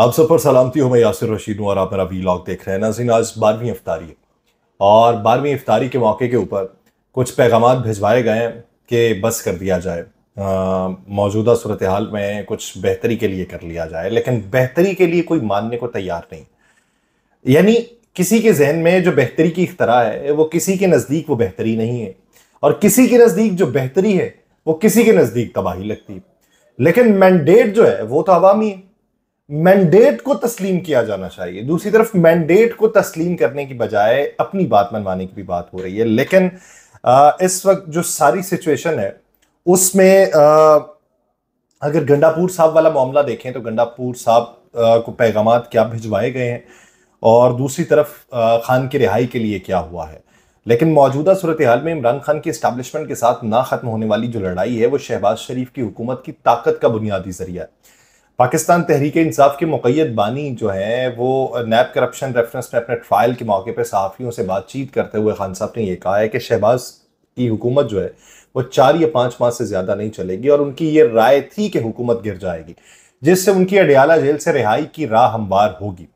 आप सब पर सलामती हो मैं यासिर रशीद हूँ और आप मेरा वी लॉग देख रहे हैं नाजिन आज बारहवीं अफ्तारी है और बारहवीं अफ्तारी के मौके के ऊपर कुछ पैगाम भिजवाए गए हैं कि बस कर दिया जाए मौजूदा सूरत हाल में कुछ बेहतरी के लिए कर लिया जाए लेकिन बेहतरी के लिए कोई मानने को तैयार नहीं यानी किसी के जहन में जो बेहतरी की इख्तरा है वो किसी के नज़दीक वो बेहतरी नहीं है और किसी के नज़दीक जो बेहतरी है वो किसी के नज़दीक तबाही लगती है लेकिन मैंडेट जो है वो तो आवामी है मैंडेट को तस्लीम किया जाना चाहिए दूसरी तरफ मैंडेट को तस्लीम करने की बजाय अपनी बात मनवाने की भी बात हो रही है लेकिन आ, इस वक्त जो सारी सिचुएशन है उसमें अगर गंडापुर साहब वाला मामला देखें तो गंडापुर साहब को पैगाम क्या भिजवाए गए हैं और दूसरी तरफ खान की रिहाई के लिए क्या हुआ है लेकिन मौजूदा सूरत हाल में इमरान खान की इस्टबलिशमेंट के साथ ना खत्म होने वाली जो लड़ाई है वो शहबाज शरीफ की हुकूमत की ताकत का बुनियादी जरिया है पाकिस्तान तहरीक इंसाफ के मुकैद बानी जो है वो नैब करप्शन रेफरेंस में अपने ट्रायल के मौके पर सहाफ़ियों से बातचीत करते हुए खान साहब ने यह कहा है कि शहबाज की हुकूमत जो है वो चार या पाँच माह से ज़्यादा नहीं चलेगी और उनकी ये राय थी कि हुकूमत गिर जाएगी जिससे उनकी अडियाला जेल से रिहाई की राह हमवार होगी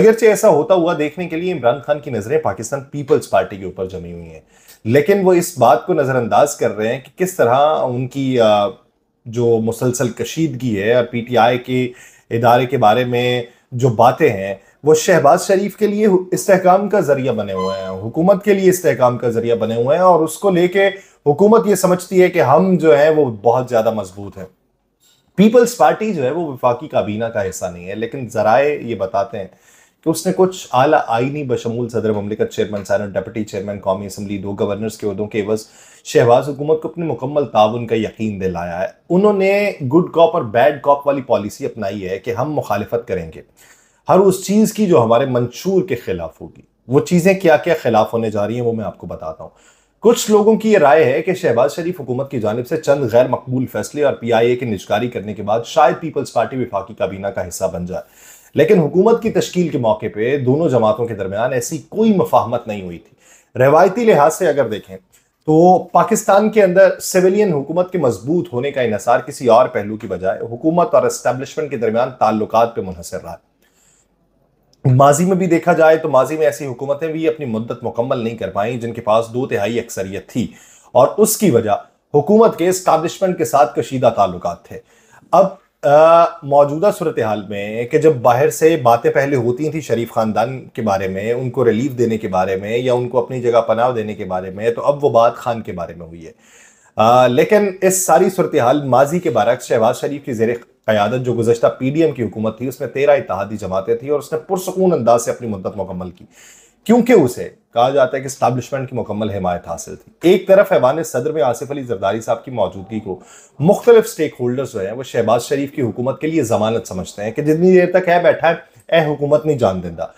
अगरचे ऐसा होता हुआ देखने के लिए इमरान खान की नज़रें पाकिस्तान पीपल्स पार्टी के ऊपर जमी हुई हैं लेकिन वो इस बात को नज़रअंदाज कर रहे हैं कि किस तरह उनकी जो मुसलसल कशीदगी है और आई के इदारे के बारे में जो बातें हैं वो शहबाज शरीफ के लिए इसकाम का ज़रिया बने हुए हैं हुकूमत के लिए इसकाम का ज़रिया बने हुए हैं और उसको लेके हुकूमत ये समझती है कि हम जो है वो बहुत ज़्यादा मजबूत हैं पीपल्स पार्टी जो है वो विफाकी काबीना का हिस्सा नहीं है लेकिन जराए ये बताते हैं तो उसने कुछ आला आईनी बशमूल सदर ममलिकत चेयरमैन सैनट डेप्टी चेयरमैन कौमी असम्बली दो गवर्नर्स के उदों के एवज शहबाज हुकूमत को अपने मुकम्मल ताउन का यकीन दिलाया है उन्होंने गुड कॉप और बैड कॉप वाली पॉलिसी अपनाई है कि हम मुखालफत करेंगे हर उस चीज़ की जो हमारे मंशूर के ख़िलाफ़ होगी वो चीज़ें क्या क्या खिलाफ होने जा रही हैं वो मैं आपको बताता हूँ कुछ लोगों की यह राय है कि शहबाज शरीफ हुकूमत की जानब से चंद गैर मकबूल फैसले और पी आई ए की निजकारी करने के बाद शायद पीपल्स पार्टी विफाकी काबीना का हिस्सा बन जाए लेकिन हुकूमत की तश्कील के मौके पर दोनों जमातों के दरमियान ऐसी कोई मफाहमत नहीं हुई थी रवायती लिहाज से अगर देखें तो पाकिस्तान के अंदर सिविलियन हुकूमत के मजबूत होने का इनसार किसी और पहलू की बजाय हुकूमत और इस्टेब्लिशमेंट के दरमियान ताल्लुक पर मुनहसर रहा माजी में भी देखा जाए तो माजी में ऐसी हुकूमतें भी अपनी मुद्दत मुकम्मल नहीं कर पाई जिनके पास दो तिहाई अक्सरियत थी और उसकी वजह हुकूमत के इस्टाब्लिशमेंट के साथ कशीदा ताल्लुक थे अब मौजूदा सूरत हाल में कि जब बाहर से बातें पहले होती थी शरीफ ख़ानदान के बारे में उनको रिलीफ देने के बारे में या उनको अपनी जगह पनाह देने के बारे में तो अब वो बात खान के बारे में हुई है आ, लेकिन इस सारी सूरत हाल माजी के बारक शहबाज शरीफ की जेर क़्यादत जो गुजशत पी डी एम की हुकूमत थी उसमें तेरह इतिहादी जमातें थी और उसने पुरसकून अंदाज से अपनी मुद्दत मुकम्मल की क्योंकि उसे कहा जाता है कि स्टैब्लिशमेंट की मुकम्मल हिमायत हासिल थी एक तरफ ऐवान सदर में आसिफ अली जरदारी साहब की मौजूदगी को मुख्तलिफ स्टेक होल्डर्स जो है वो शहबाज शरीफ की हुकूमत के लिए जमानत समझते हैं कि जितनी देर तक है बैठा है ए हुकूमत नहीं जान देता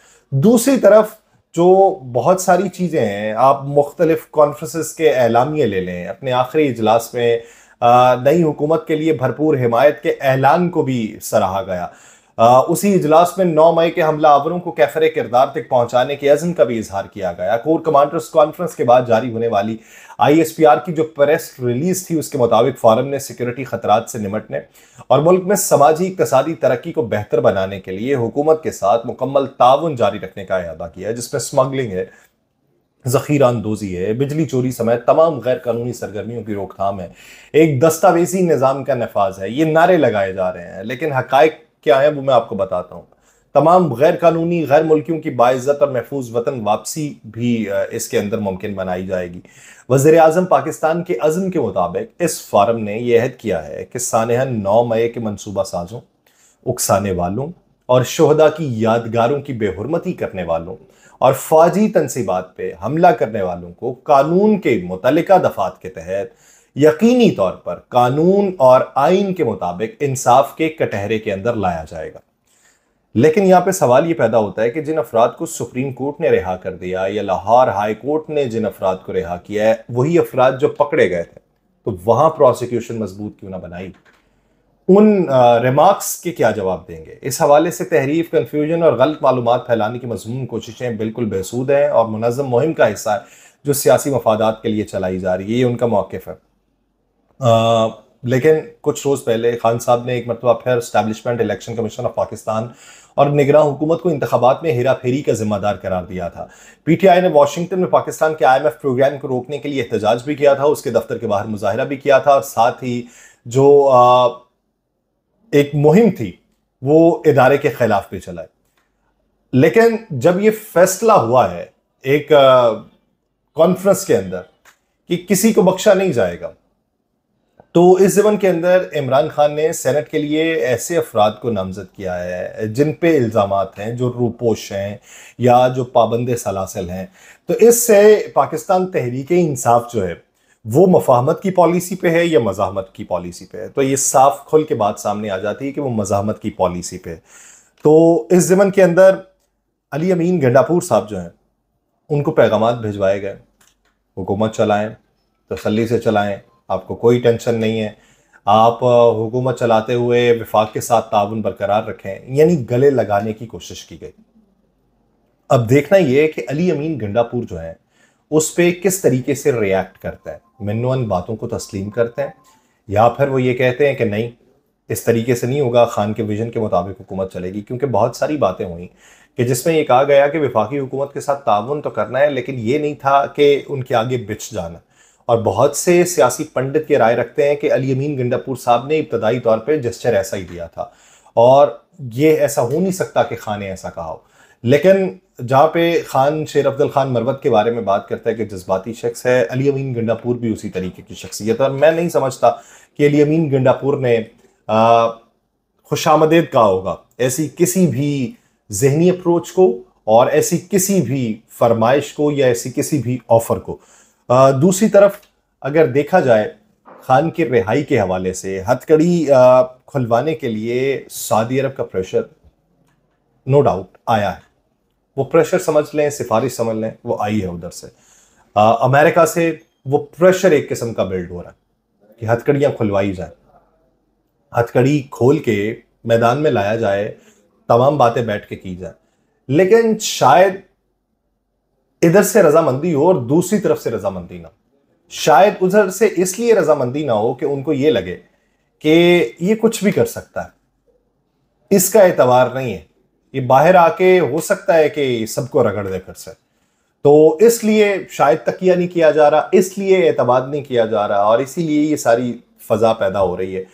दूसरी तरफ जो बहुत सारी चीज़ें हैं आप मुख्तलिफ कॉन्फ्रेंस के एलामिए ले लें अपने आखिरी इजलास में नई हुकूमत के लिए भरपूर हिमायत के ऐलान को भी सराहा गया आ, उसी इजलास में नौ मई के हमलावरों को कैफर किरदार तक पहुंचाने के अजम का भी इजहार किया गया कोर कमांडर्स कॉन्फ्रेंस के बाद जारी होने वाली आईएसपीआर की जो प्रेस रिलीज थी उसके मुताबिक फॉरम ने सिक्योरिटी खतरात से निमटने और मुल्क में समाजी इकतदी तरक्की को बेहतर बनाने के लिए हुकूमत के साथ मुकम्मल ताउन जारी रखने का अदा किया है जिसमें स्मगलिंग है जखीरा अंदोजी है बिजली चोरी समेत तमाम गैर कानूनी सरगर्मियों की रोकथाम है एक दस्तावेजी निज़ाम का नफाज है ये नारे लगाए जा रहे हैं लेकिन हकायक क्या है वो मैं आपको बताता हूँ तमाम गैर कानूनी गैर मुल्कियों की बाइज़त और महफूज वतन वापसी भी इसके अंदर मुमकिन बनाई जाएगी वजे अजम पाकिस्तान के अज़म के मुताबिक इस फारम ने यह अहद किया है कि सानहा नौ मई के मनसूबा साजों उकसाने वालों और शहदा की यादगारों की बेहरमती करने वालों और फौजी तनसीबात पर हमला करने वालों को कानून के मुतल दफात के तहत यकीनी तौर पर कानून और आइन के मुताबिक इंसाफ के कटहरे के अंदर लाया जाएगा लेकिन यहाँ पे सवाल ये पैदा होता है कि जिन अफराद को सुप्रीम कोर्ट ने रिहा कर दिया या लाहौर हाई कोर्ट ने जिन अफराद को रिहा किया है वही अफराद जो पकड़े गए थे तो वहाँ प्रोसिक्यूशन मजबूत क्यों ना बनाई उन रिमार्क्स के क्या जवाब देंगे इस हवाले से तहरीफ कन्फ्यूजन और गलत मालूम फैलाने की मजमून कोशिशें बिल्कुल बेसूद हैं और मुनम मुहिम का हिस्सा है जो सियासी मफादात के लिए चलाई जा रही है ये उनका मौक़ है लेकिन कुछ रोज़ पहले खान साहब ने एक मरतबा फिर establishment election commission of Pakistan और निगरान हुकूमत को इंतबात में हेरा फेरी का जिम्मेदार करार दिया था पीटीआई ने वाशिंगटन में पाकिस्तान के आईएमएफ प्रोग्राम को रोकने के लिए एहतजाज भी किया था उसके दफ्तर के बाहर मुजाहरा भी किया था और साथ ही जो आ, एक मुहिम थी वो इदारे के खिलाफ भी चलाए लेकिन जब ये फैसला हुआ है एक कॉन्फ्रेंस के अंदर कि किसी को बख्शा नहीं जाएगा तो इस ज़मन के अंदर इमरान खान ने सेनेट के लिए ऐसे अफराद को नामजद किया है जिन पे इल्ज़ाम हैं जो रूपोश हैं या जो पाबंद सलासल हैं तो इससे पाकिस्तान तहरीक इंसाफ जो है वो मफाहमत की पॉलिसी पे है या मज़ामत की पॉलिसी पे है तो ये साफ खुल के बात सामने आ जाती है कि वो मज़ामत की पॉलिसी पे है तो इस जमन के अंदर अली अमीन गंडापुर साहब जो हैं उनको पैगाम भिजवाए गए हुकूमत चलाएँ तसली से चलाएँ आपको कोई टेंशन नहीं है आप हुकूमत चलाते हुए विफाक के साथ ताउन बरकरार रखें यानी गले लगाने की कोशिश की गई अब देखना यह है कि अली अमीन गंडापुर जो है उस पर किस तरीके से रिएक्ट करता है मनुअन बातों को तस्लीम करते हैं या फिर वो ये कहते हैं कि नहीं इस तरीके से नहीं होगा खान के विजन के मुताबिक हुकूमत चलेगी क्योंकि बहुत सारी बातें हुई कि जिसमें यह कहा गया कि विफाकी हुकूमत के साथ ताउन तो करना है लेकिन ये नहीं था कि उनके आगे बिछ जाना और बहुत से सियासी पंडित के राय रखते हैं कि अली अमीन गंडापुर साहब ने इब्तदाई तौर पर जस्चर ऐसा ही दिया था और ये ऐसा हो नहीं सकता कि खान ने ऐसा कहा हो लेकिन जहाँ पे खान शेर अफजल खान मरवत के बारे में बात करता है कि जज्बाती शख्स है अली अमीन गंडापुर भी उसी तरीके की शख्सियत है और मैं नहीं समझता कि अली अमीन गंडापुर ने खुश आमदेद कहा होगा ऐसी किसी भी जहनी अप्रोच को और ऐसी किसी भी फरमाइश को या ऐसी किसी भी ऑफ़र को दूसरी तरफ अगर देखा जाए खान की रिहाई के हवाले से हथकड़ी खुलवाने के लिए सऊदी अरब का प्रेशर नो डाउट आया है वो प्रेशर समझ लें सिफारिश समझ लें वो आई है उधर से आ, अमेरिका से वो प्रेशर एक किस्म का बिल्ड हो रहा है कि हथकड़ियाँ खुलवाई जाए हथकड़ी खोल के मैदान में लाया जाए तमाम बातें बैठ के की जाए लेकिन शायद इधर से रजामंदी हो और दूसरी तरफ से रजामंदी ना शायद उधर से इसलिए रजामंदी ना हो कि उनको ये लगे कि ये कुछ भी कर सकता है इसका एतवार नहीं है ये बाहर आके हो सकता है कि सबको रगड़ दे फिर से तो इसलिए शायद तकिया नहीं किया जा रहा इसलिए एतवाद नहीं किया जा रहा और इसीलिए ये सारी फजा पैदा हो रही है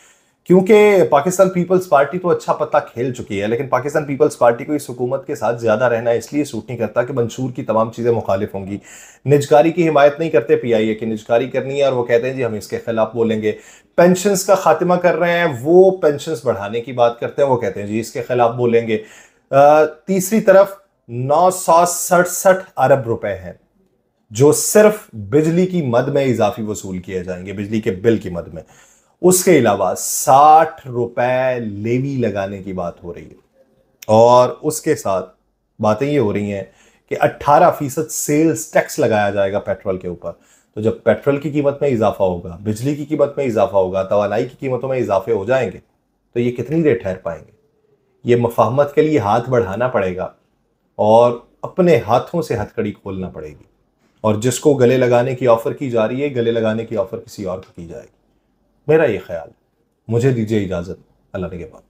क्योंकि पाकिस्तान पीपल्स पार्टी तो अच्छा पत्ता खेल चुकी है लेकिन पाकिस्तान पीपल्स पार्टी को इस हुकूमत के साथ ज़्यादा रहना इसलिए सूट नहीं करता कि मंशूर की तमाम चीज़ें मुखालिफ होंगी निजकारी की हिमायत नहीं करते पी आई ए की निजकारी करनी है और वो कहते हैं जी हम इसके खिलाफ बोलेंगे पेंशन का खात्मा कर रहे हैं वो पेंशन बढ़ाने की बात करते हैं वो कहते हैं जी इसके खिलाफ बोलेंगे तीसरी तरफ नौ सौ सड़सठ अरब रुपए हैं जो सिर्फ बिजली की मद में इजाफी वसूल किए जाएंगे बिजली के बिल की मद में उसके अलावा साठ रुपए लेवी लगाने की बात हो रही है और उसके साथ बातें ये हो रही हैं कि 18 फीसद सेल्स टैक्स लगाया जाएगा पेट्रोल के ऊपर तो जब पेट्रोल की कीमत में इजाफा होगा बिजली की कीमत में इजाफा होगा तोानाई की कीमतों में इजाफे हो जाएंगे तो ये कितनी देर ठहर पाएंगे ये मफाहमत के लिए हाथ बढ़ाना पड़ेगा और अपने हाथों से हथकड़ी खोलना पड़ेगी और जिसको गले लगाने की ऑफ़र की जा रही है गले लगाने की ऑफ़र किसी और को की जाएगी मेरा ये ख्याल मुझे दीजिए इजाज़त अल्लाह के बाद